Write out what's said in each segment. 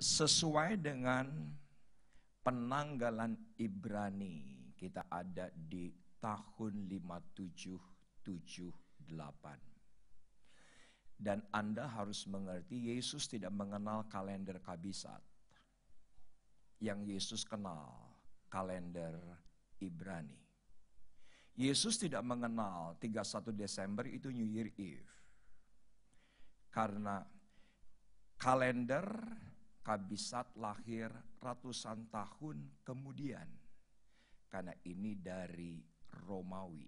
sesuai dengan penanggalan Ibrani. Kita ada di tahun 5778. Dan Anda harus mengerti Yesus tidak mengenal kalender kabisat. Yang Yesus kenal kalender Ibrani. Yesus tidak mengenal 31 Desember itu New Year Eve. Karena kalender Kabisat lahir ratusan tahun kemudian. Karena ini dari Romawi.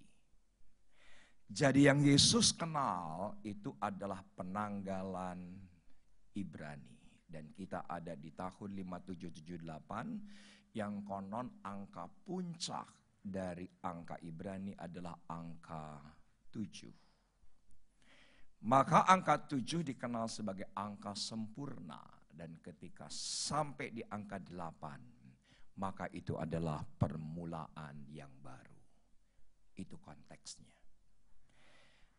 Jadi yang Yesus kenal itu adalah penanggalan Ibrani. Dan kita ada di tahun 5778 yang konon angka puncak dari angka Ibrani adalah angka 7. Maka angka 7 dikenal sebagai angka sempurna dan ketika sampai di angka delapan, maka itu adalah permulaan yang baru. Itu konteksnya.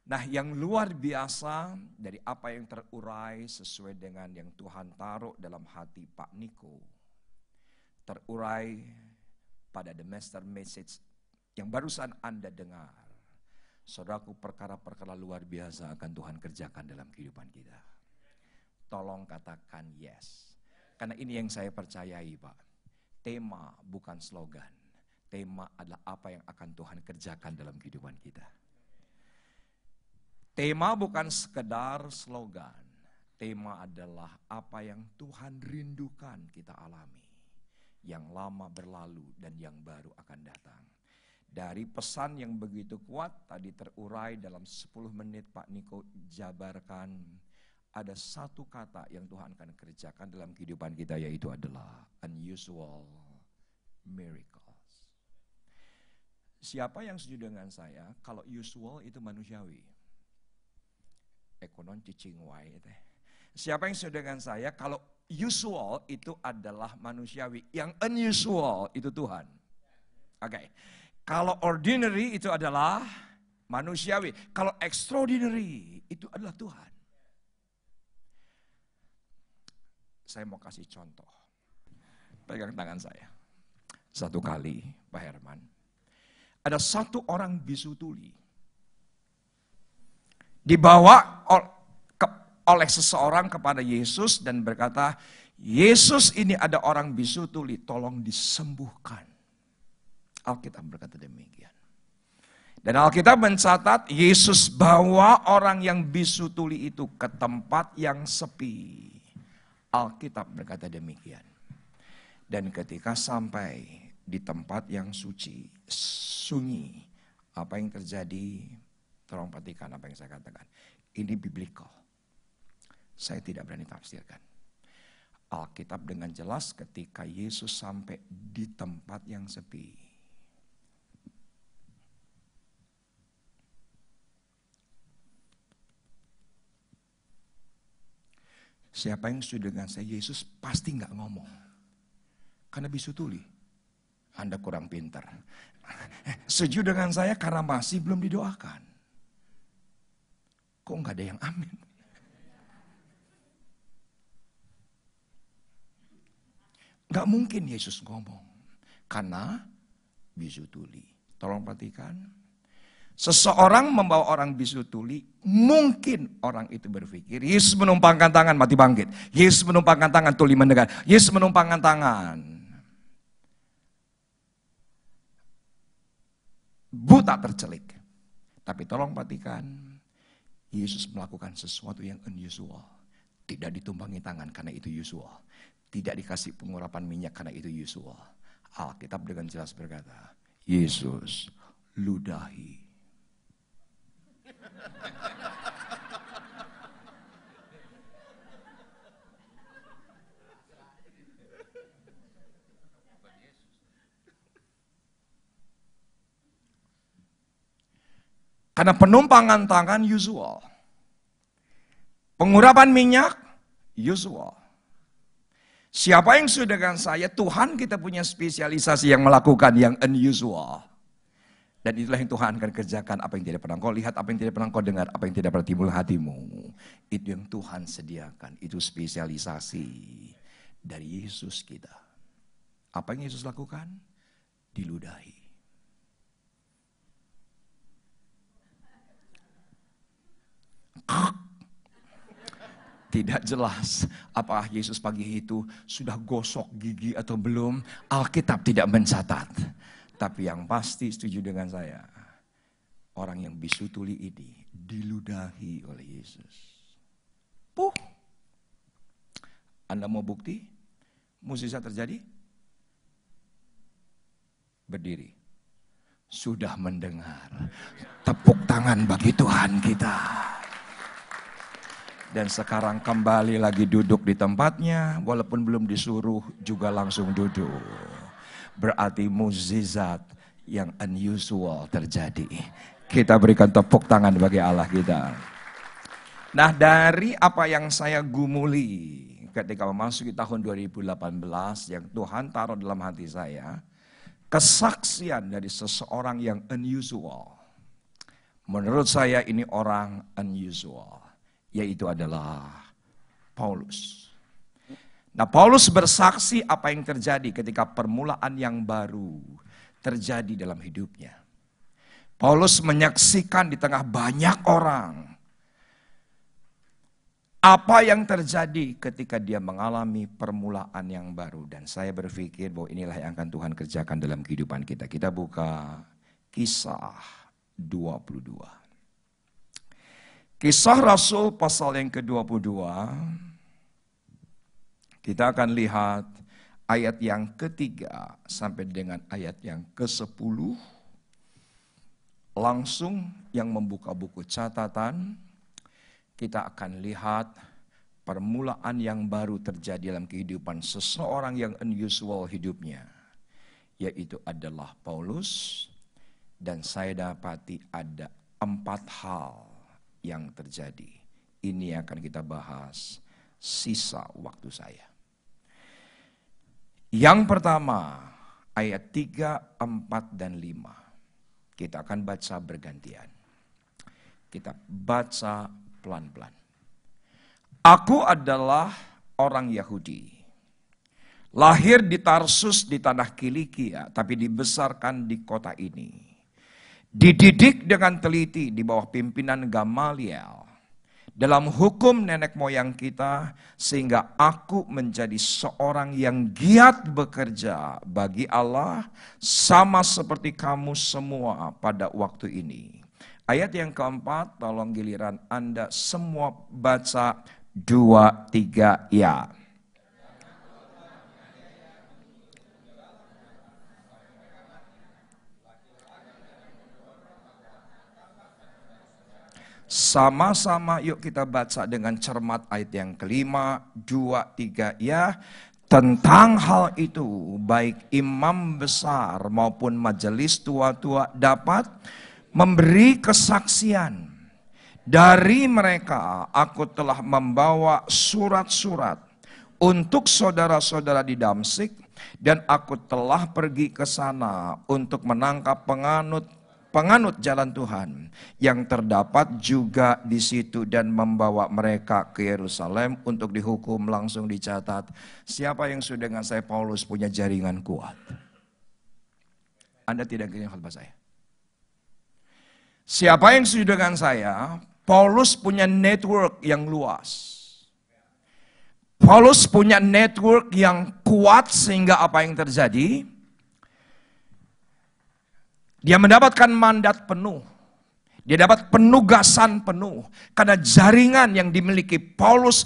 Nah, yang luar biasa dari apa yang terurai sesuai dengan yang Tuhan taruh dalam hati Pak Niko, terurai pada the master message yang barusan Anda dengar. Saudaraku, perkara-perkara luar biasa akan Tuhan kerjakan dalam kehidupan kita tolong katakan yes. Karena ini yang saya percayai Pak. Tema bukan slogan. Tema adalah apa yang akan Tuhan kerjakan dalam kehidupan kita. Tema bukan sekedar slogan. Tema adalah apa yang Tuhan rindukan kita alami. Yang lama berlalu dan yang baru akan datang. Dari pesan yang begitu kuat tadi terurai dalam 10 menit Pak Niko jabarkan ada satu kata yang Tuhan akan kerjakan dalam kehidupan kita yaitu adalah unusual miracles. Siapa yang setuju dengan saya kalau usual itu manusiawi? Ekonom cicing wai teh. Siapa yang setuju dengan saya kalau usual itu adalah manusiawi, yang unusual itu Tuhan. Oke. Okay. Kalau ordinary itu adalah manusiawi, kalau extraordinary itu adalah Tuhan. Saya mau kasih contoh. Pegang tangan saya. Satu kali, Pak Herman. Ada satu orang bisu tuli. Dibawa oleh seseorang kepada Yesus dan berkata, Yesus ini ada orang bisu tuli, tolong disembuhkan. Alkitab berkata demikian. Dan Alkitab mencatat Yesus bawa orang yang bisu tuli itu ke tempat yang sepi. Alkitab berkata demikian. Dan ketika sampai di tempat yang suci, sunyi, apa yang terjadi? Tolong perhatikan apa yang saya katakan. Ini biblical. Saya tidak berani tafsirkan. Alkitab dengan jelas ketika Yesus sampai di tempat yang sepi, Siapa yang setuju dengan saya, Yesus pasti nggak ngomong. Karena bisu tuli. Anda kurang pintar. Setuju dengan saya karena masih belum didoakan. Kok nggak ada yang amin? Gak mungkin Yesus ngomong. Karena bisu tuli. Tolong perhatikan Seseorang membawa orang bisu tuli, mungkin orang itu berpikir, Yesus menumpangkan tangan, mati bangkit. Yesus menumpangkan tangan, tuli mendengar. Yesus menumpangkan tangan. Buta tercelik. Tapi tolong perhatikan, Yesus melakukan sesuatu yang unusual. Tidak ditumpangi tangan karena itu usual. Tidak dikasih pengurapan minyak karena itu usual. Alkitab dengan jelas berkata, Yesus ludahi karena penumpangan tangan usual. Pengurapan minyak usual. Siapa yang sudah dengan saya, Tuhan kita punya spesialisasi yang melakukan yang unusual. Dan itulah yang Tuhan akan kerjakan. Apa yang tidak pernah kau lihat, apa yang tidak pernah kau dengar, apa yang tidak pernah timbul hatimu. Itu yang Tuhan sediakan. Itu spesialisasi dari Yesus kita. Apa yang Yesus lakukan? Diludahi. Tidak jelas apakah Yesus pagi itu sudah gosok gigi atau belum. Alkitab tidak mencatat tapi yang pasti setuju dengan saya, orang yang bisu tuli ini diludahi oleh Yesus. Puh. Anda mau bukti? musisa terjadi? Berdiri. Sudah mendengar. Tepuk tangan bagi Tuhan kita. Dan sekarang kembali lagi duduk di tempatnya, walaupun belum disuruh juga langsung duduk berarti mukjizat yang unusual terjadi. Kita berikan tepuk tangan bagi Allah kita. Nah, dari apa yang saya gumuli ketika memasuki tahun 2018 yang Tuhan taruh dalam hati saya, kesaksian dari seseorang yang unusual. Menurut saya ini orang unusual, yaitu adalah Paulus. Nah, Paulus bersaksi apa yang terjadi ketika permulaan yang baru terjadi dalam hidupnya. Paulus menyaksikan di tengah banyak orang apa yang terjadi ketika dia mengalami permulaan yang baru dan saya berpikir bahwa inilah yang akan Tuhan kerjakan dalam kehidupan kita. Kita buka kisah 22. Kisah Rasul pasal yang ke-22 kita akan lihat ayat yang ketiga sampai dengan ayat yang ke sepuluh. Langsung yang membuka buku catatan, kita akan lihat permulaan yang baru terjadi dalam kehidupan seseorang yang unusual hidupnya. Yaitu adalah Paulus dan saya dapati ada empat hal yang terjadi. Ini akan kita bahas sisa waktu saya. Yang pertama, ayat 3, 4, dan 5. Kita akan baca bergantian. Kita baca pelan-pelan. Aku adalah orang Yahudi. Lahir di Tarsus di tanah Kilikia, tapi dibesarkan di kota ini. Dididik dengan teliti di bawah pimpinan Gamaliel dalam hukum nenek moyang kita, sehingga aku menjadi seorang yang giat bekerja bagi Allah, sama seperti kamu semua pada waktu ini. Ayat yang keempat, tolong giliran Anda semua baca dua tiga ya. Sama-sama yuk kita baca dengan cermat ayat yang kelima, dua, tiga, ya. Tentang hal itu, baik imam besar maupun majelis tua-tua dapat memberi kesaksian. Dari mereka aku telah membawa surat-surat untuk saudara-saudara di Damsik dan aku telah pergi ke sana untuk menangkap penganut penganut jalan Tuhan yang terdapat juga di situ dan membawa mereka ke Yerusalem untuk dihukum langsung dicatat. Siapa yang sudah dengan saya Paulus punya jaringan kuat? Anda tidak kenal khotbah saya. Siapa yang sudah dengan saya? Paulus punya network yang luas. Paulus punya network yang kuat sehingga apa yang terjadi? Dia mendapatkan mandat penuh. Dia dapat penugasan penuh. Karena jaringan yang dimiliki Paulus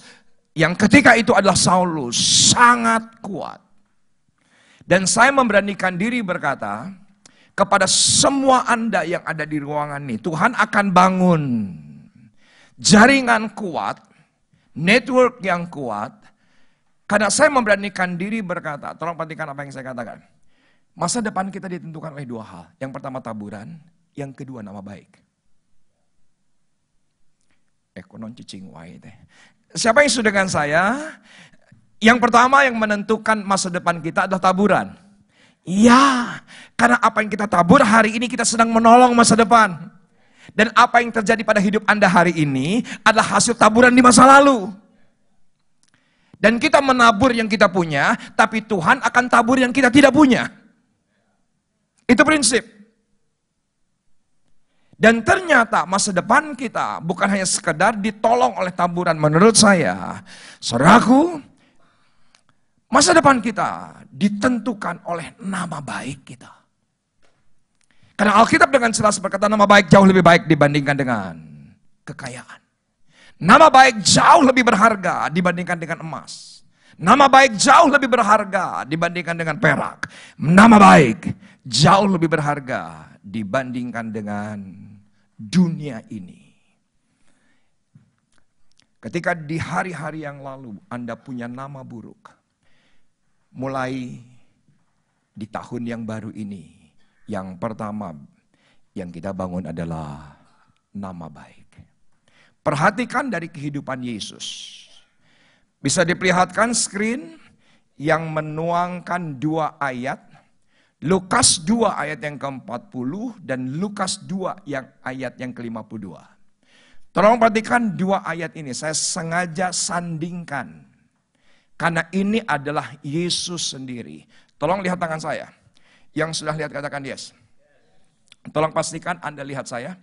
yang ketika itu adalah Saulus sangat kuat. Dan saya memberanikan diri berkata, kepada semua Anda yang ada di ruangan ini, Tuhan akan bangun jaringan kuat, network yang kuat, karena saya memberanikan diri berkata, tolong perhatikan apa yang saya katakan. Masa depan kita ditentukan oleh dua hal. Yang pertama taburan, yang kedua nama baik. Ekonon eh, cicing wae teh. Siapa yang sudah dengan saya? Yang pertama yang menentukan masa depan kita adalah taburan. Ya, karena apa yang kita tabur hari ini kita sedang menolong masa depan. Dan apa yang terjadi pada hidup Anda hari ini adalah hasil taburan di masa lalu. Dan kita menabur yang kita punya, tapi Tuhan akan tabur yang kita tidak punya. Itu prinsip. Dan ternyata masa depan kita bukan hanya sekedar ditolong oleh taburan. Menurut saya, Seraku, masa depan kita ditentukan oleh nama baik kita. Karena Alkitab dengan jelas berkata nama baik jauh lebih baik dibandingkan dengan kekayaan. Nama baik jauh lebih berharga dibandingkan dengan emas. Nama baik jauh lebih berharga dibandingkan dengan perak. Nama baik jauh lebih berharga dibandingkan dengan dunia ini. Ketika di hari-hari yang lalu Anda punya nama buruk, mulai di tahun yang baru ini, yang pertama yang kita bangun adalah nama baik. Perhatikan dari kehidupan Yesus. Bisa diperlihatkan screen yang menuangkan dua ayat Lukas 2 ayat yang ke-40 dan Lukas 2 yang ayat yang ke-52. Tolong perhatikan dua ayat ini, saya sengaja sandingkan. Karena ini adalah Yesus sendiri. Tolong lihat tangan saya. Yang sudah lihat katakan yes. Tolong pastikan Anda lihat saya.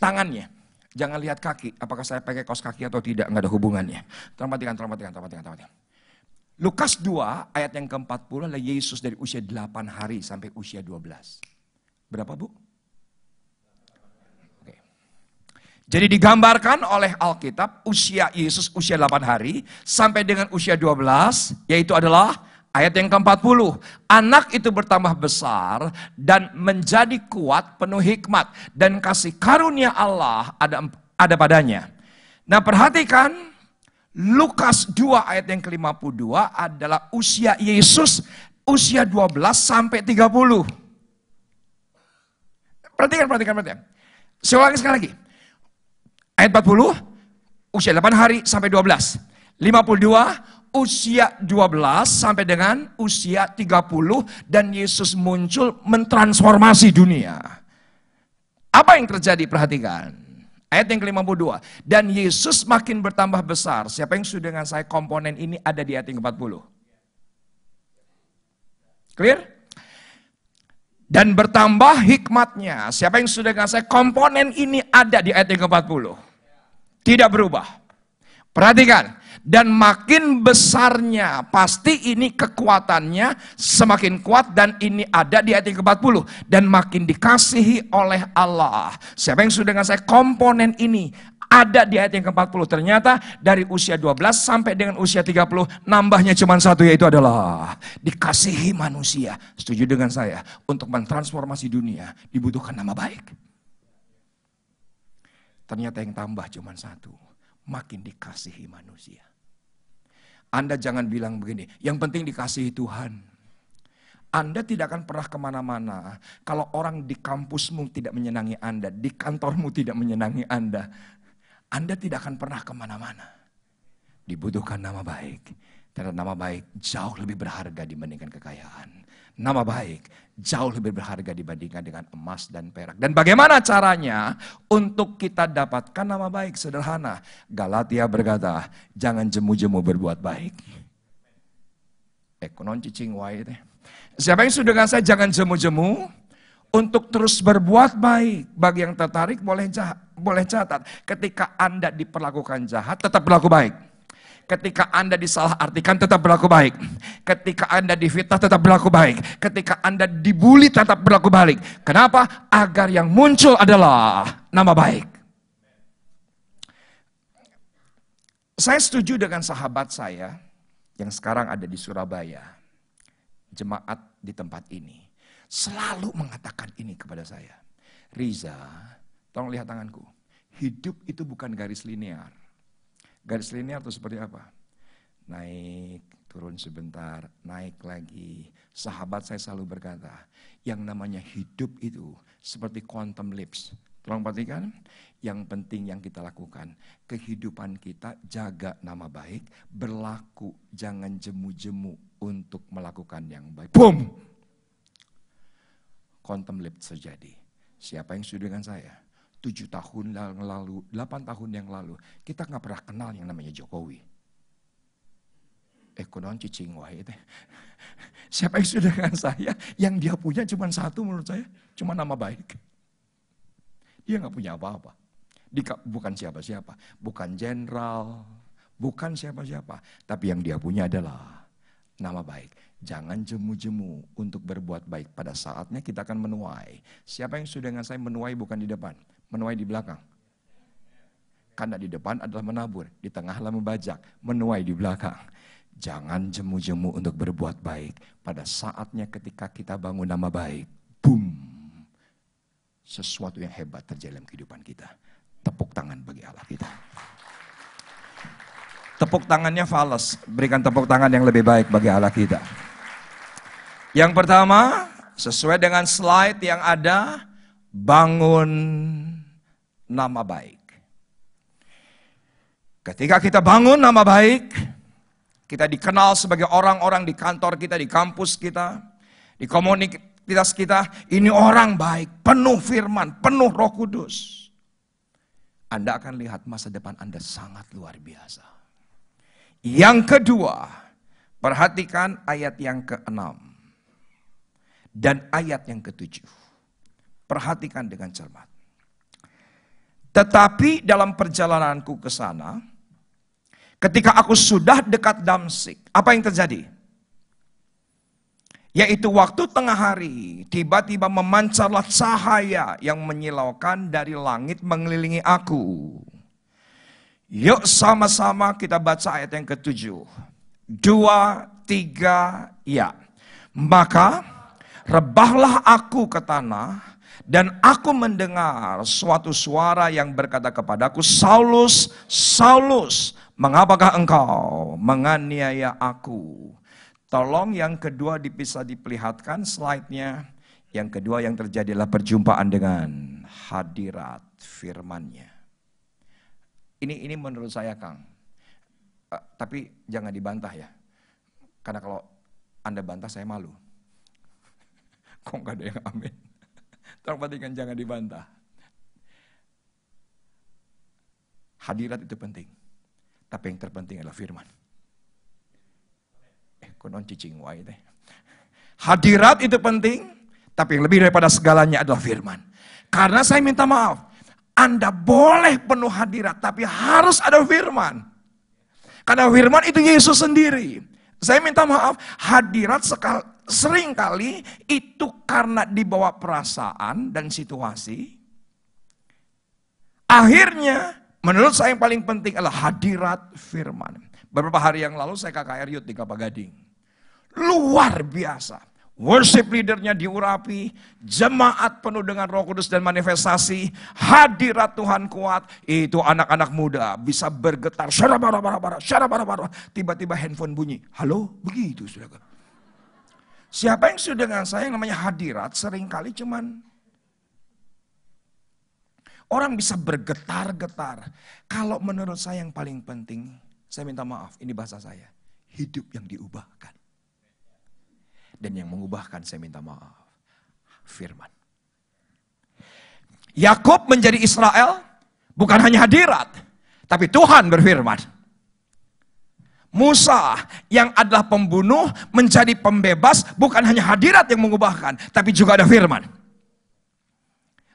Tangannya, jangan lihat kaki. Apakah saya pakai kaos kaki atau tidak, Enggak ada hubungannya. Tolong perhatikan, tolong perhatikan, tolong perhatikan, tolong perhatikan. Lukas 2 ayat yang ke-40 adalah Yesus dari usia 8 hari sampai usia 12. Berapa bu? Oke. Jadi digambarkan oleh Alkitab usia Yesus usia 8 hari sampai dengan usia 12 yaitu adalah ayat yang ke-40. Anak itu bertambah besar dan menjadi kuat penuh hikmat dan kasih karunia Allah ada ada padanya. Nah perhatikan Lukas 2 ayat yang ke-52 adalah usia Yesus usia 12 sampai 30. Perhatikan, perhatikan, perhatikan. Saya ulangi sekali lagi. Ayat 40, usia 8 hari sampai 12. 52, usia 12 sampai dengan usia 30. Dan Yesus muncul mentransformasi dunia. Apa yang terjadi? Perhatikan. Ayat yang ke-52. Dan Yesus makin bertambah besar. Siapa yang sudah dengan saya komponen ini ada di ayat yang ke-40. Clear? Dan bertambah hikmatnya. Siapa yang sudah dengan saya komponen ini ada di ayat yang ke-40. Tidak berubah. Perhatikan, dan makin besarnya pasti ini kekuatannya semakin kuat dan ini ada di ayat ke-40 dan makin dikasihi oleh Allah. Siapa yang sudah dengan saya komponen ini ada di ayat yang ke-40 ternyata dari usia 12 sampai dengan usia 30 nambahnya cuma satu yaitu adalah dikasihi manusia. Setuju dengan saya untuk mentransformasi dunia dibutuhkan nama baik. Ternyata yang tambah cuma satu makin dikasihi manusia. Anda jangan bilang begini, yang penting dikasihi Tuhan. Anda tidak akan pernah kemana-mana kalau orang di kampusmu tidak menyenangi Anda, di kantormu tidak menyenangi Anda. Anda tidak akan pernah kemana-mana. Dibutuhkan nama baik, karena nama baik jauh lebih berharga dibandingkan kekayaan nama baik jauh lebih berharga dibandingkan dengan emas dan perak. Dan bagaimana caranya untuk kita dapatkan nama baik sederhana? Galatia berkata, jangan jemu-jemu berbuat baik. Ekonon eh, cicing wae Siapa yang sudah dengan saya jangan jemu-jemu untuk terus berbuat baik. Bagi yang tertarik boleh jahat, boleh catat, ketika Anda diperlakukan jahat tetap berlaku baik. Ketika Anda disalahartikan tetap berlaku baik. Ketika Anda difitnah tetap berlaku baik. Ketika Anda dibully tetap berlaku baik. Kenapa? Agar yang muncul adalah nama baik. Saya setuju dengan sahabat saya yang sekarang ada di Surabaya. Jemaat di tempat ini selalu mengatakan ini kepada saya. Riza, tolong lihat tanganku. Hidup itu bukan garis linear. Garis linear atau seperti apa? Naik, turun sebentar, naik lagi. Sahabat saya selalu berkata, yang namanya hidup itu seperti quantum lips, Tolong perhatikan, yang penting yang kita lakukan, kehidupan kita jaga nama baik, berlaku, jangan jemu-jemu untuk melakukan yang baik. Boom! Quantum lips terjadi. Siapa yang setuju dengan saya? tujuh tahun yang lalu, delapan tahun yang lalu, kita nggak pernah kenal yang namanya Jokowi. Eh, konon cicing wah itu. Siapa yang sudah dengan saya? Yang dia punya cuma satu menurut saya, cuma nama baik. Dia nggak punya apa-apa. Bukan siapa-siapa, bukan jenderal, bukan siapa-siapa. Tapi yang dia punya adalah nama baik. Jangan jemu-jemu untuk berbuat baik. Pada saatnya kita akan menuai. Siapa yang sudah dengan saya menuai bukan di depan menuai di belakang. Karena di depan adalah menabur, di tengahlah membajak, menuai di belakang. Jangan jemu-jemu untuk berbuat baik. Pada saatnya ketika kita bangun nama baik, boom. Sesuatu yang hebat terjadi dalam kehidupan kita. Tepuk tangan bagi Allah kita. Tepuk tangannya falas, berikan tepuk tangan yang lebih baik bagi Allah kita. Yang pertama, sesuai dengan slide yang ada, bangun nama baik. Ketika kita bangun nama baik, kita dikenal sebagai orang-orang di kantor kita, di kampus kita, di komunitas kita, ini orang baik, penuh firman, penuh roh kudus. Anda akan lihat masa depan Anda sangat luar biasa. Yang kedua, perhatikan ayat yang keenam dan ayat yang ketujuh. Perhatikan dengan cermat. Tetapi dalam perjalananku ke sana, ketika aku sudah dekat Damsik, apa yang terjadi? Yaitu waktu tengah hari, tiba-tiba memancarlah cahaya yang menyilaukan dari langit mengelilingi aku. Yuk sama-sama kita baca ayat yang ketujuh. Dua, tiga, ya. Maka rebahlah aku ke tanah, dan aku mendengar suatu suara yang berkata kepadaku, Saulus, Saulus, mengapakah engkau menganiaya aku? Tolong yang kedua bisa diperlihatkan slide-nya. Yang kedua yang terjadilah perjumpaan dengan hadirat firmannya. Ini ini menurut saya Kang. Uh, tapi jangan dibantah ya. Karena kalau Anda bantah saya malu. Kok gak ada yang amin? Tolong perhatikan, jangan dibantah. Hadirat itu penting. Tapi yang terpenting adalah firman. Eh, konon cicing wae deh. Hadirat itu penting, tapi yang lebih daripada segalanya adalah firman. Karena saya minta maaf, Anda boleh penuh hadirat, tapi harus ada firman. Karena firman itu Yesus sendiri. Saya minta maaf, hadirat sekal, seringkali itu karena dibawa perasaan dan situasi. Akhirnya, menurut saya yang paling penting adalah hadirat firman. Beberapa hari yang lalu saya KKR Yud di Kelapa Gading. Luar biasa. Worship leadernya diurapi, jemaat penuh dengan roh kudus dan manifestasi, hadirat Tuhan kuat, itu anak-anak muda bisa bergetar, syarabara-bara, syarabara-bara, tiba-tiba handphone bunyi, halo, begitu saudara. Siapa yang sudah dengan saya yang namanya hadirat seringkali cuman orang bisa bergetar-getar. Kalau menurut saya yang paling penting, saya minta maaf, ini bahasa saya. Hidup yang diubahkan. Dan yang mengubahkan saya minta maaf. Firman. Yakub menjadi Israel bukan hanya hadirat, tapi Tuhan berfirman. Musa yang adalah pembunuh menjadi pembebas bukan hanya hadirat yang mengubahkan tapi juga ada firman.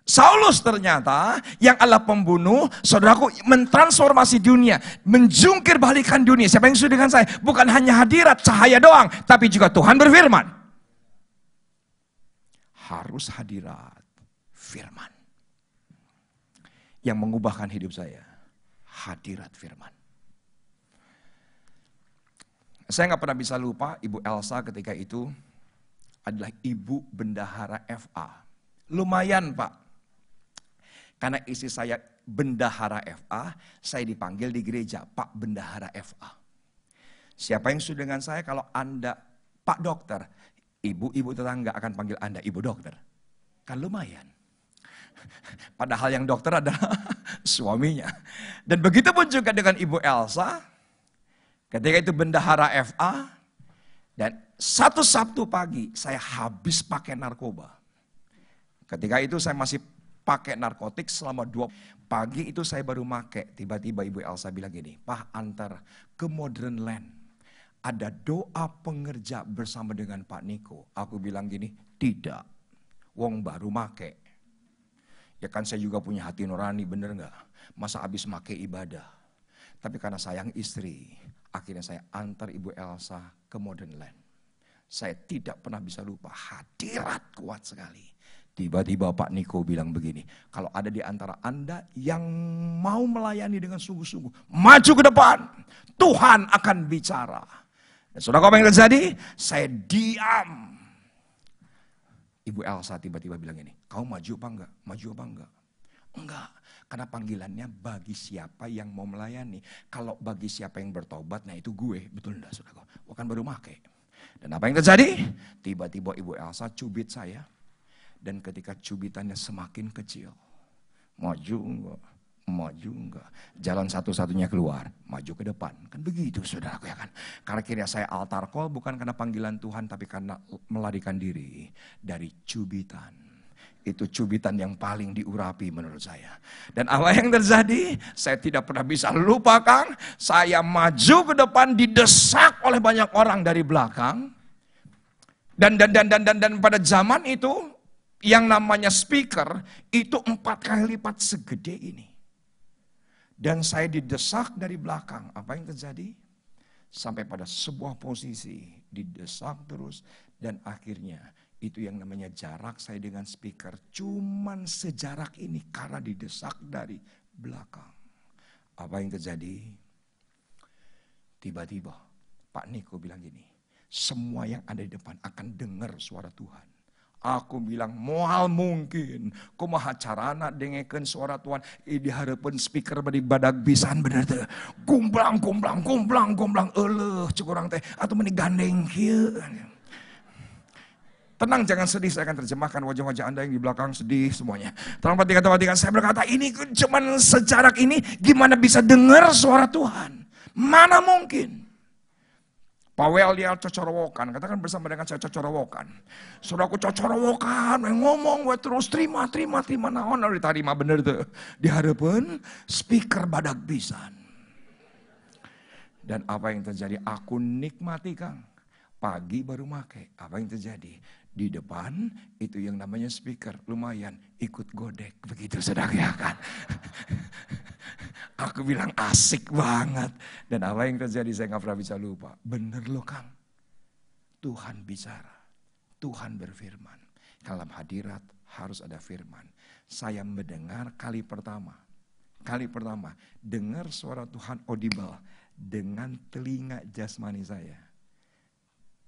Saulus ternyata yang adalah pembunuh, saudaraku mentransformasi dunia, menjungkir balikan dunia. Siapa yang sudah dengan saya? Bukan hanya hadirat cahaya doang, tapi juga Tuhan berfirman. Harus hadirat firman. Yang mengubahkan hidup saya, hadirat firman. Saya nggak pernah bisa lupa Ibu Elsa ketika itu adalah Ibu Bendahara FA. Lumayan Pak. Karena isi saya Bendahara FA, saya dipanggil di gereja Pak Bendahara FA. Siapa yang sudah dengan saya kalau Anda Pak Dokter, ibu-ibu tetangga akan panggil Anda Ibu Dokter. Kan lumayan. Padahal yang dokter adalah suaminya. Dan begitu pun juga dengan Ibu Elsa, Ketika itu bendahara FA dan satu Sabtu pagi saya habis pakai narkoba. Ketika itu saya masih pakai narkotik selama dua pagi itu saya baru make. Tiba-tiba Ibu Elsa bilang gini, Pak antar ke Modern Land. Ada doa pengerja bersama dengan Pak Niko. Aku bilang gini, tidak. Wong baru make. Ya kan saya juga punya hati nurani, bener nggak? Masa habis make ibadah. Tapi karena sayang istri, Akhirnya saya antar Ibu Elsa ke Modern Land. Saya tidak pernah bisa lupa hadirat kuat sekali. Tiba-tiba Pak Niko bilang begini, kalau ada di antara Anda yang mau melayani dengan sungguh-sungguh, maju ke depan, Tuhan akan bicara. Dan saudara apa yang terjadi? Saya diam. Ibu Elsa tiba-tiba bilang ini, kau maju apa enggak? Maju apa enggak? Enggak. Karena panggilannya bagi siapa yang mau melayani. Kalau bagi siapa yang bertobat, nah itu gue. Betul enggak saudara? Gue kan baru make. Dan apa yang terjadi? Tiba-tiba Ibu Elsa cubit saya. Dan ketika cubitannya semakin kecil. Maju enggak? Maju enggak? Jalan satu-satunya keluar. Maju ke depan. Kan begitu saudaraku ya kan? Karena kira saya altar call bukan karena panggilan Tuhan. Tapi karena melarikan diri dari cubitan itu cubitan yang paling diurapi menurut saya. Dan apa yang terjadi? Saya tidak pernah bisa lupakan. Saya maju ke depan didesak oleh banyak orang dari belakang. Dan dan dan dan dan, dan pada zaman itu yang namanya speaker itu empat kali lipat segede ini. Dan saya didesak dari belakang. Apa yang terjadi? Sampai pada sebuah posisi didesak terus dan akhirnya itu yang namanya jarak saya dengan speaker. Cuman sejarak ini karena didesak dari belakang. Apa yang terjadi? Tiba-tiba Pak Niko bilang gini, semua yang ada di depan akan dengar suara Tuhan. Aku bilang, mual mungkin. Kumaha carana dengekan suara Tuhan. Ini harapan speaker beri badak bisan bener teh. Gumblang gumblang gumblang gumblang Eleh, cukurang teh. Atau meni gandeng kieu. Tenang, jangan sedih. Saya akan terjemahkan wajah-wajah Anda yang di belakang sedih semuanya. Tolong perhatikan, perhatikan. Saya berkata, ini cuman sejarak ini gimana bisa dengar suara Tuhan? Mana mungkin? Pawel dia cocorowokan, katakan bersama dengan saya cocorowokan. aku cocorowokan, ngomong gue terus terima, terima, terima. Nah, honor diterima bener tuh. Di hadapan speaker badak pisan. Dan apa yang terjadi? Aku nikmati Kang. Pagi baru make. Apa yang terjadi? Di depan itu yang namanya speaker, lumayan ikut godek begitu sedang ya kan. Aku bilang asik banget. Dan apa yang terjadi saya nggak pernah bisa lupa. Bener loh Kang. Tuhan bicara. Tuhan berfirman. Dalam hadirat harus ada firman. Saya mendengar kali pertama. Kali pertama, dengar suara Tuhan audible dengan telinga jasmani saya.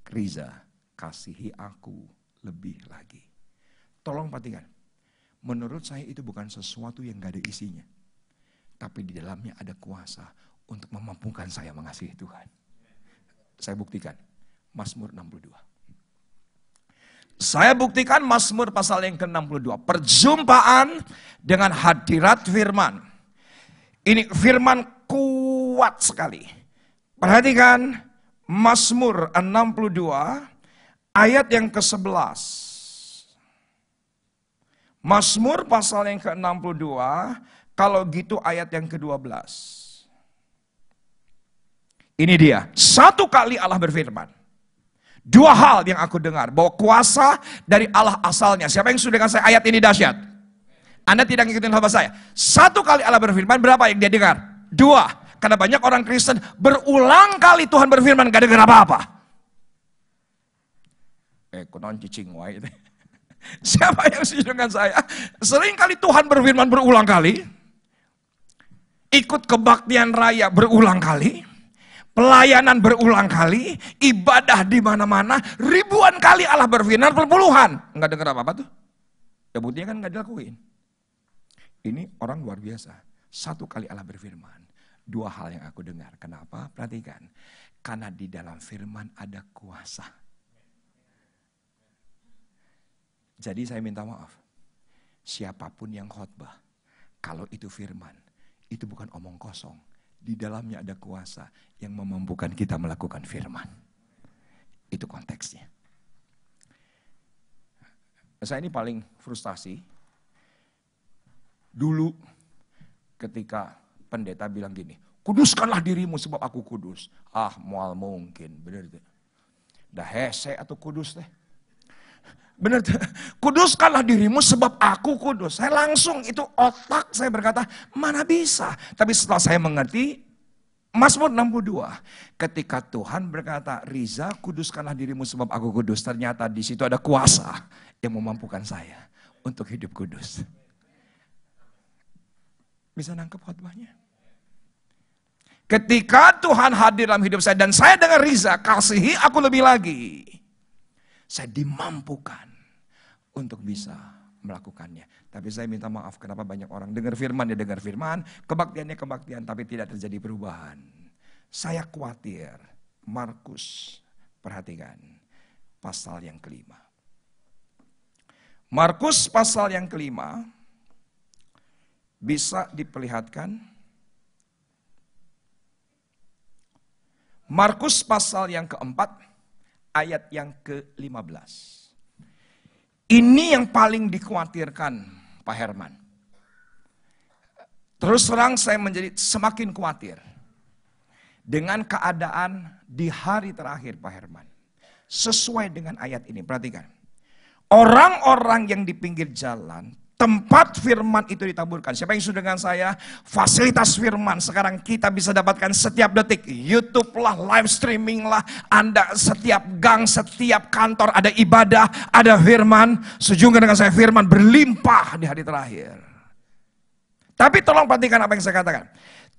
Riza, kasihi aku lebih lagi. Tolong perhatikan, menurut saya itu bukan sesuatu yang gak ada isinya. Tapi di dalamnya ada kuasa untuk memampukan saya mengasihi Tuhan. Saya buktikan, Mazmur 62. Saya buktikan Mazmur pasal yang ke-62. Perjumpaan dengan hadirat firman. Ini firman kuat sekali. Perhatikan Mazmur 62 Ayat yang ke-11. Masmur pasal yang ke-62, kalau gitu ayat yang ke-12. Ini dia, satu kali Allah berfirman. Dua hal yang aku dengar, bahwa kuasa dari Allah asalnya. Siapa yang sudah dengar saya ayat ini dahsyat? Anda tidak ngikutin hamba saya. Satu kali Allah berfirman, berapa yang dia dengar? Dua. Karena banyak orang Kristen berulang kali Tuhan berfirman, gak dengar apa-apa eh konon cicing wae. Siapa yang setuju dengan saya? Sering kali Tuhan berfirman berulang kali. Ikut kebaktian raya berulang kali. Pelayanan berulang kali, ibadah di mana-mana, ribuan kali Allah berfirman perpuluhan. Enggak dengar apa-apa tuh? Ya buktinya kan enggak dilakuin. Ini orang luar biasa. Satu kali Allah berfirman, dua hal yang aku dengar. Kenapa? Perhatikan. Karena di dalam firman ada kuasa Jadi saya minta maaf. Siapapun yang khotbah, kalau itu firman, itu bukan omong kosong. Di dalamnya ada kuasa yang memampukan kita melakukan firman. Itu konteksnya. Saya ini paling frustasi. Dulu ketika pendeta bilang gini, kuduskanlah dirimu sebab aku kudus. Ah mual mungkin, benar itu. Dah hese atau kudus deh. Benar, kuduskanlah dirimu sebab aku kudus. Saya langsung itu otak saya berkata, mana bisa. Tapi setelah saya mengerti, Mazmur 62, ketika Tuhan berkata, Riza kuduskanlah dirimu sebab aku kudus. Ternyata di situ ada kuasa yang memampukan saya untuk hidup kudus. Bisa nangkep khotbahnya? Ketika Tuhan hadir dalam hidup saya dan saya dengan Riza, kasihi aku lebih lagi. Saya dimampukan untuk bisa melakukannya. Tapi saya minta maaf kenapa banyak orang dengar firman, ya dengar firman, kebaktiannya kebaktian tapi tidak terjadi perubahan. Saya khawatir Markus perhatikan pasal yang kelima. Markus pasal yang kelima bisa diperlihatkan. Markus pasal yang keempat ayat yang ke-15. Ini yang paling dikhawatirkan Pak Herman. Terus terang saya menjadi semakin khawatir dengan keadaan di hari terakhir Pak Herman. Sesuai dengan ayat ini, perhatikan. Orang-orang yang di pinggir jalan tempat firman itu ditaburkan. Siapa yang sudah dengan saya? Fasilitas firman sekarang kita bisa dapatkan setiap detik. YouTube lah, live streaming lah, Anda setiap gang, setiap kantor ada ibadah, ada firman. Sejungga dengan saya firman berlimpah di hari terakhir. Tapi tolong perhatikan apa yang saya katakan.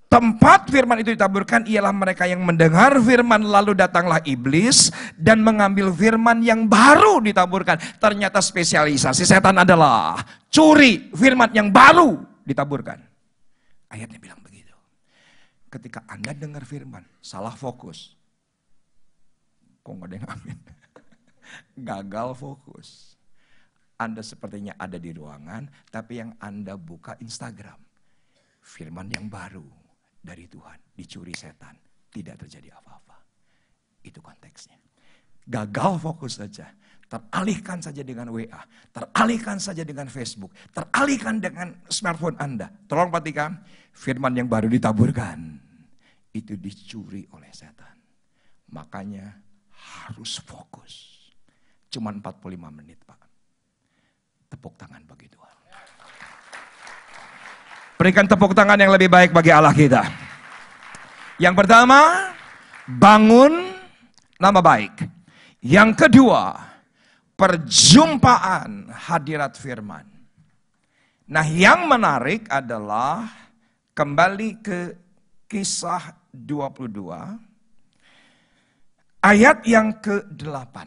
Tempat firman itu ditaburkan ialah mereka yang mendengar firman lalu datanglah iblis dan mengambil firman yang baru ditaburkan. Ternyata spesialisasi setan adalah curi firman yang baru ditaburkan. Ayatnya bilang begitu. Ketika Anda dengar firman, salah fokus. Kok gak ada yang amin? Gagal fokus. Anda sepertinya ada di ruangan, tapi yang Anda buka Instagram. Firman yang baru dari Tuhan, dicuri setan. Tidak terjadi apa-apa. Itu konteksnya. Gagal fokus saja Teralihkan saja dengan WA, teralihkan saja dengan Facebook, teralihkan dengan smartphone Anda. Tolong perhatikan, firman yang baru ditaburkan itu dicuri oleh setan. Makanya harus fokus. Cuma 45 menit, Pak. Tepuk tangan bagi Tuhan. Berikan tepuk tangan yang lebih baik bagi Allah kita. Yang pertama, bangun nama baik. Yang kedua, perjumpaan hadirat firman. Nah, yang menarik adalah kembali ke kisah 22 ayat yang ke-8.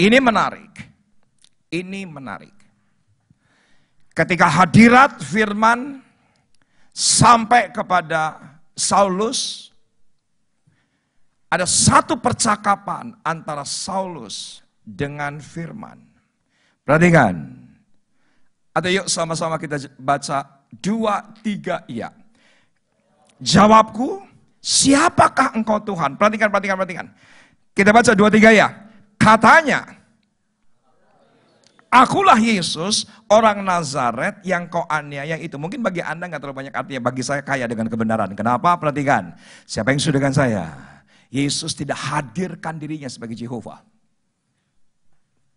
Ini menarik. Ini menarik. Ketika hadirat firman sampai kepada Saulus ada satu percakapan antara Saulus dengan firman. Perhatikan. Ada yuk sama-sama kita baca dua, tiga ya. Jawabku, siapakah engkau Tuhan? Perhatikan, perhatikan, perhatikan. Kita baca dua, tiga ya. Katanya, Akulah Yesus, orang Nazaret yang kau aniaya itu. Mungkin bagi Anda nggak terlalu banyak artinya, bagi saya kaya dengan kebenaran. Kenapa? Perhatikan, siapa yang sudah dengan saya? Yesus tidak hadirkan dirinya sebagai Jehovah.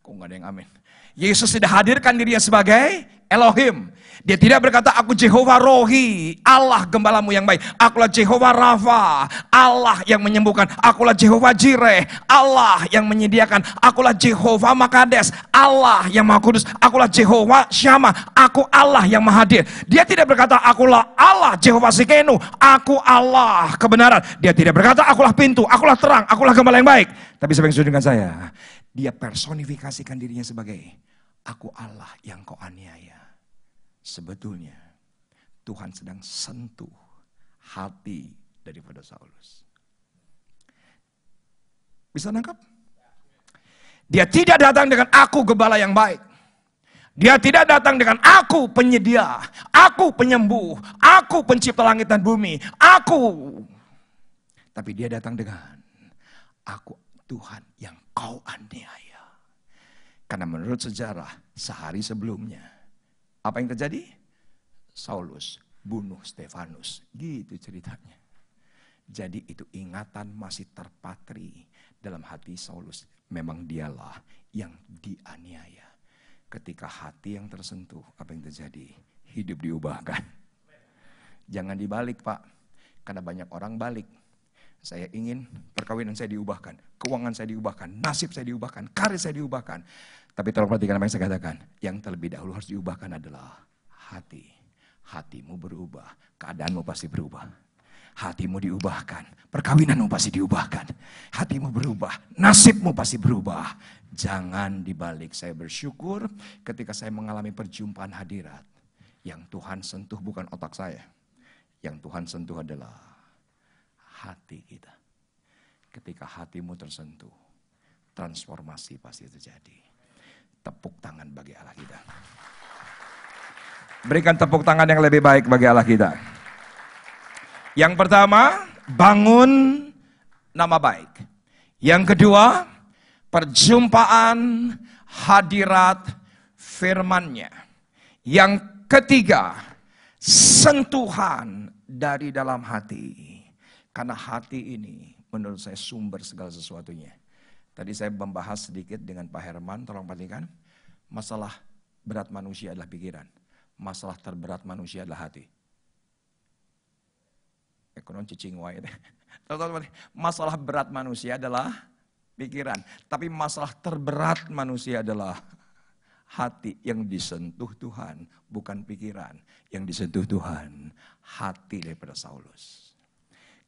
Kok nggak ada yang amin? Yesus tidak hadirkan dirinya sebagai Elohim. Dia tidak berkata, aku Jehovah Rohi, Allah gembalamu yang baik. Akulah Jehovah Rafa, Allah yang menyembuhkan. Akulah Jehovah Jireh, Allah yang menyediakan. Akulah Jehovah Makades, Allah yang maha kudus. Akulah Jehovah Syama, aku Allah yang mahadir. Dia tidak berkata, akulah Allah Jehovah Sikenu, aku Allah kebenaran. Dia tidak berkata, akulah pintu, akulah terang, akulah gembala yang baik. Tapi yang dengan saya, dia personifikasikan dirinya sebagai aku Allah yang kau aniaya. Sebetulnya Tuhan sedang sentuh hati daripada Saulus. Bisa nangkap? Dia tidak datang dengan aku gembala yang baik. Dia tidak datang dengan aku penyedia, aku penyembuh, aku pencipta langit dan bumi, aku. Tapi dia datang dengan aku Tuhan yang kau aniaya. Karena menurut sejarah sehari sebelumnya apa yang terjadi? Saulus bunuh Stefanus. Gitu ceritanya. Jadi itu ingatan masih terpatri dalam hati Saulus. Memang dialah yang dianiaya. Ketika hati yang tersentuh, apa yang terjadi? Hidup diubahkan. Jangan dibalik pak, karena banyak orang balik saya ingin perkawinan saya diubahkan, keuangan saya diubahkan, nasib saya diubahkan, karir saya diubahkan. Tapi tolong perhatikan apa yang saya katakan. Yang terlebih dahulu harus diubahkan adalah hati. Hatimu berubah, keadaanmu pasti berubah. Hatimu diubahkan, perkawinanmu pasti diubahkan. Hatimu berubah, nasibmu pasti berubah. Jangan dibalik. Saya bersyukur ketika saya mengalami perjumpaan hadirat. Yang Tuhan sentuh bukan otak saya. Yang Tuhan sentuh adalah hati kita. Ketika hatimu tersentuh, transformasi pasti terjadi. Tepuk tangan bagi Allah kita. Berikan tepuk tangan yang lebih baik bagi Allah kita. Yang pertama, bangun nama baik. Yang kedua, perjumpaan hadirat firmannya. Yang ketiga, sentuhan dari dalam hati. Karena hati ini menurut saya sumber segala sesuatunya. Tadi saya membahas sedikit dengan Pak Herman, tolong perhatikan. Masalah berat manusia adalah pikiran. Masalah terberat manusia adalah hati. Ekonom eh, cicing wae. Masalah berat manusia adalah pikiran. Tapi masalah terberat manusia adalah hati yang disentuh Tuhan, bukan pikiran. Yang disentuh Tuhan, hati daripada Saulus.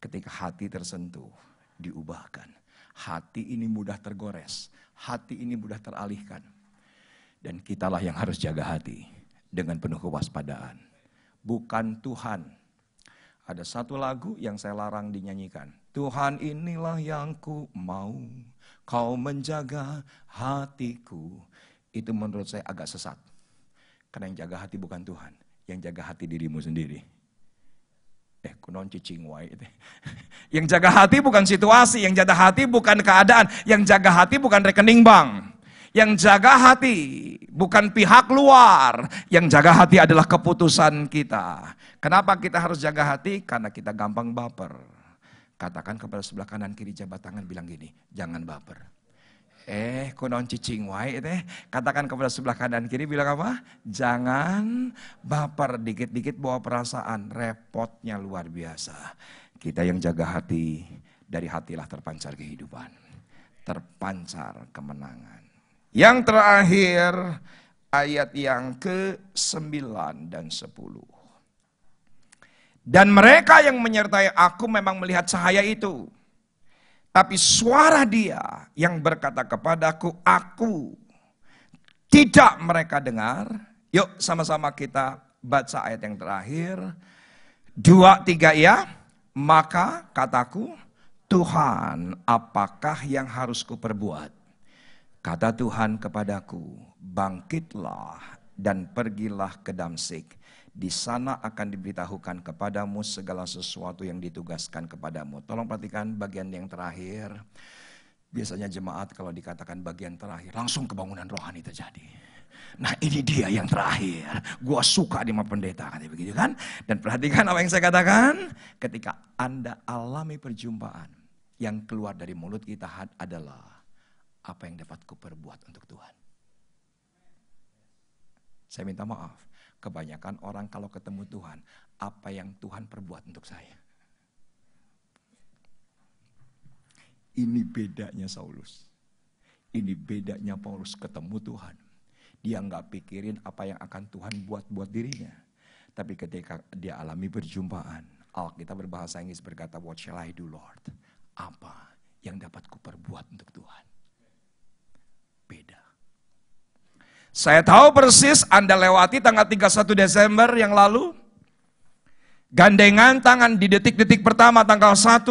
Ketika hati tersentuh, diubahkan. Hati ini mudah tergores, hati ini mudah teralihkan. Dan kitalah yang harus jaga hati dengan penuh kewaspadaan. Bukan Tuhan. Ada satu lagu yang saya larang dinyanyikan. Tuhan inilah yang ku mau, kau menjaga hatiku. Itu menurut saya agak sesat. Karena yang jaga hati bukan Tuhan, yang jaga hati dirimu sendiri. Eh, kunon cicing wae. yang jaga hati bukan situasi, yang jaga hati bukan keadaan, yang jaga hati bukan rekening bank. Yang jaga hati bukan pihak luar, yang jaga hati adalah keputusan kita. Kenapa kita harus jaga hati? Karena kita gampang baper. Katakan kepada sebelah kanan kiri jabat tangan bilang gini, jangan baper. Eh, kunon cicing wae teh. Katakan kepada sebelah kanan kiri bilang apa? Jangan baper dikit-dikit bawa perasaan. Repotnya luar biasa. Kita yang jaga hati, dari hatilah terpancar kehidupan. Terpancar kemenangan. Yang terakhir, ayat yang ke-9 dan sepuluh. Dan mereka yang menyertai aku memang melihat cahaya itu. Tapi suara dia yang berkata kepadaku, aku tidak mereka dengar. Yuk sama-sama kita baca ayat yang terakhir. Dua, tiga ya. Maka kataku, Tuhan apakah yang harus kuperbuat? Kata Tuhan kepadaku, bangkitlah dan pergilah ke Damsik di sana akan diberitahukan kepadamu segala sesuatu yang ditugaskan kepadamu. Tolong perhatikan bagian yang terakhir. Biasanya jemaat kalau dikatakan bagian terakhir, langsung kebangunan rohani terjadi. Nah ini dia yang terakhir. Gua suka di pendeta katanya begitu kan. Dan perhatikan apa yang saya katakan. Ketika Anda alami perjumpaan yang keluar dari mulut kita adalah apa yang dapat kuperbuat untuk Tuhan. Saya minta maaf Kebanyakan orang kalau ketemu Tuhan, apa yang Tuhan perbuat untuk saya? Ini bedanya Saulus. Ini bedanya Paulus ketemu Tuhan. Dia nggak pikirin apa yang akan Tuhan buat buat dirinya. Tapi ketika dia alami perjumpaan, Alkitab berbahasa Inggris berkata, What shall I do Lord? Apa yang dapat ku perbuat untuk Tuhan? Beda. Saya tahu persis Anda lewati tanggal 31 Desember yang lalu. Gandengan tangan di detik-detik pertama tanggal 1.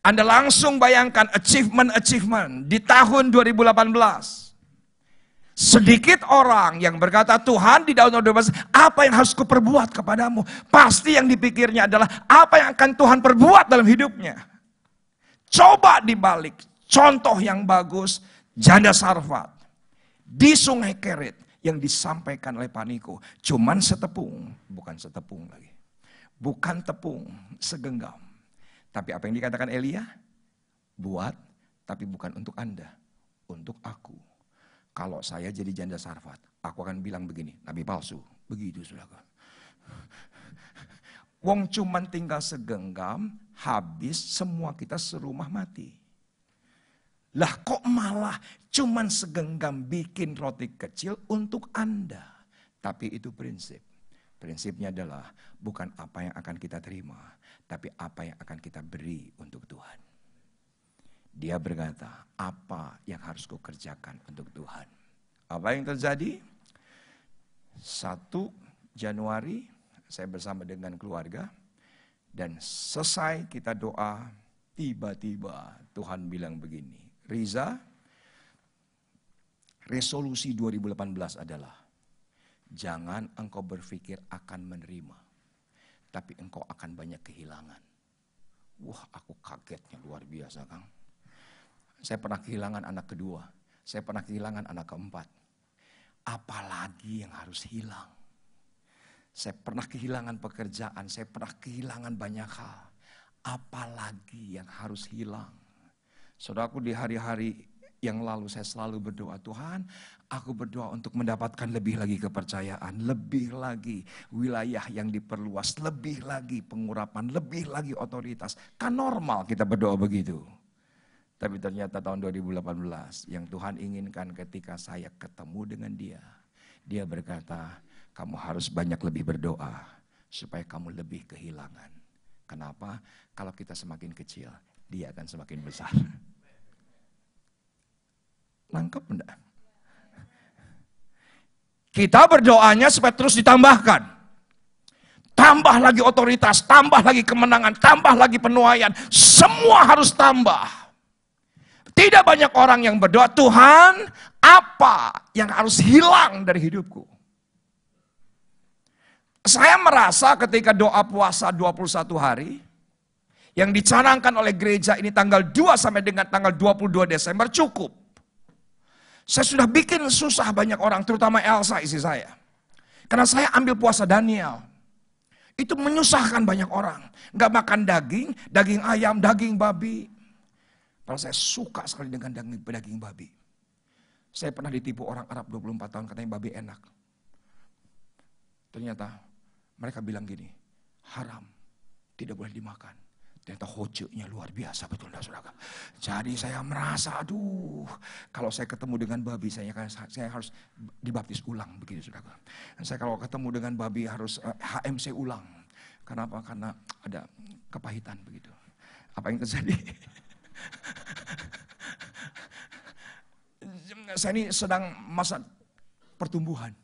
Anda langsung bayangkan achievement-achievement di tahun 2018. Sedikit orang yang berkata, Tuhan di tahun 2018, apa yang harus kuperbuat kepadamu? Pasti yang dipikirnya adalah, apa yang akan Tuhan perbuat dalam hidupnya? Coba dibalik, contoh yang bagus, janda sarfat di sungai Keret yang disampaikan oleh Paniko. Cuman setepung, bukan setepung lagi. Bukan tepung, segenggam. Tapi apa yang dikatakan Elia? Buat, tapi bukan untuk Anda, untuk aku. Kalau saya jadi janda sarfat, aku akan bilang begini, nabi palsu. Begitu sudah. Wong cuman tinggal segenggam, habis semua kita serumah mati. Lah kok malah cuman segenggam bikin roti kecil untuk Anda. Tapi itu prinsip. Prinsipnya adalah bukan apa yang akan kita terima, tapi apa yang akan kita beri untuk Tuhan. Dia berkata, apa yang harus kau kerjakan untuk Tuhan. Apa yang terjadi? 1 Januari saya bersama dengan keluarga dan selesai kita doa, tiba-tiba Tuhan bilang begini, Riza, resolusi 2018 adalah jangan engkau berpikir akan menerima, tapi engkau akan banyak kehilangan. Wah, aku kagetnya luar biasa, Kang. Saya pernah kehilangan anak kedua, saya pernah kehilangan anak keempat. Apalagi yang harus hilang. Saya pernah kehilangan pekerjaan, saya pernah kehilangan banyak hal. Apalagi yang harus hilang Saudaraku di hari-hari yang lalu saya selalu berdoa, Tuhan, aku berdoa untuk mendapatkan lebih lagi kepercayaan, lebih lagi wilayah yang diperluas, lebih lagi pengurapan, lebih lagi otoritas. Kan normal kita berdoa begitu. Tapi ternyata tahun 2018 yang Tuhan inginkan ketika saya ketemu dengan dia, dia berkata, "Kamu harus banyak lebih berdoa supaya kamu lebih kehilangan." Kenapa? Kalau kita semakin kecil, dia akan semakin besar. Nangkep enggak? Kita berdoanya supaya terus ditambahkan. Tambah lagi otoritas, tambah lagi kemenangan, tambah lagi penuaian. Semua harus tambah. Tidak banyak orang yang berdoa, Tuhan, apa yang harus hilang dari hidupku? Saya merasa ketika doa puasa 21 hari, yang dicanangkan oleh gereja ini tanggal 2 sampai dengan tanggal 22 Desember cukup. Saya sudah bikin susah banyak orang, terutama Elsa isi saya. Karena saya ambil puasa Daniel. Itu menyusahkan banyak orang. Gak makan daging, daging ayam, daging babi. Kalau saya suka sekali dengan daging, daging babi. Saya pernah ditipu orang Arab 24 tahun, katanya babi enak. Ternyata mereka bilang gini, haram, tidak boleh dimakan. Ternyata hojoknya luar biasa betul dah saudara? Jadi saya merasa aduh kalau saya ketemu dengan babi saya saya harus dibaptis ulang begitu saudara. Saya kalau ketemu dengan babi harus HMC eh, ulang. Kenapa? Karena ada kepahitan begitu. Apa yang terjadi? saya ini sedang masa pertumbuhan.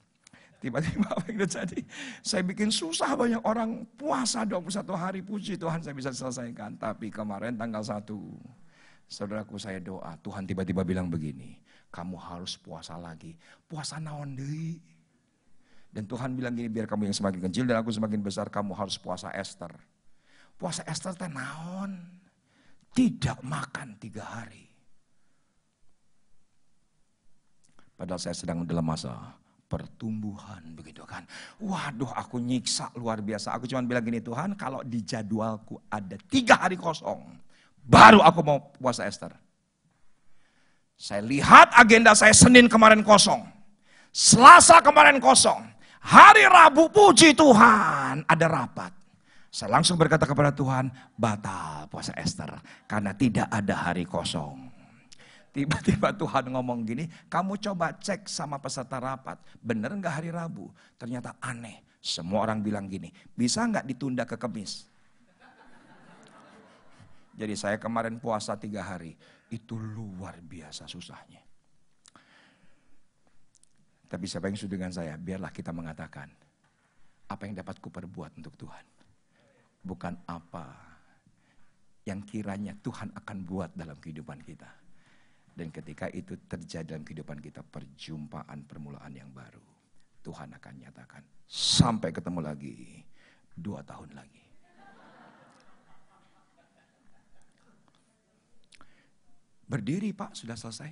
Tiba-tiba apa yang terjadi? Saya bikin susah banyak orang puasa 21 hari. Puji Tuhan saya bisa selesaikan. Tapi kemarin tanggal 1. Saudaraku saya doa. Tuhan tiba-tiba bilang begini. Kamu harus puasa lagi. Puasa naon deh. Dan Tuhan bilang gini, biar kamu yang semakin kecil dan aku semakin besar, kamu harus puasa Esther. Puasa Esther teh naon? Tidak makan tiga hari. Padahal saya sedang dalam masa pertumbuhan begitu kan. Waduh aku nyiksa luar biasa. Aku cuma bilang gini Tuhan kalau di jadwalku ada tiga hari kosong. Baru aku mau puasa Esther. Saya lihat agenda saya Senin kemarin kosong. Selasa kemarin kosong. Hari Rabu puji Tuhan ada rapat. Saya langsung berkata kepada Tuhan, batal puasa Esther. Karena tidak ada hari kosong. Tiba-tiba Tuhan ngomong gini, kamu coba cek sama peserta rapat, bener nggak hari Rabu? Ternyata aneh, semua orang bilang gini, bisa nggak ditunda ke Kemis? Jadi saya kemarin puasa tiga hari, itu luar biasa susahnya. Tapi siapa yang sudah dengan saya, biarlah kita mengatakan, apa yang dapat kuperbuat untuk Tuhan. Bukan apa yang kiranya Tuhan akan buat dalam kehidupan kita. Dan ketika itu terjadi dalam kehidupan kita perjumpaan permulaan yang baru. Tuhan akan nyatakan. Sampai ketemu lagi. Dua tahun lagi. Berdiri pak, sudah selesai.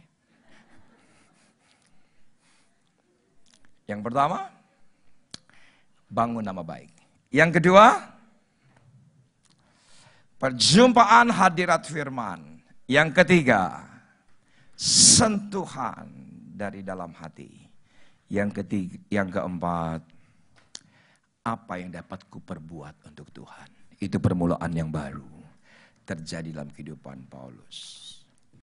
Yang pertama, bangun nama baik. Yang kedua, perjumpaan hadirat firman. Yang ketiga, sentuhan dari dalam hati. Yang ketiga, yang keempat, apa yang dapat kuperbuat untuk Tuhan? Itu permulaan yang baru terjadi dalam kehidupan Paulus.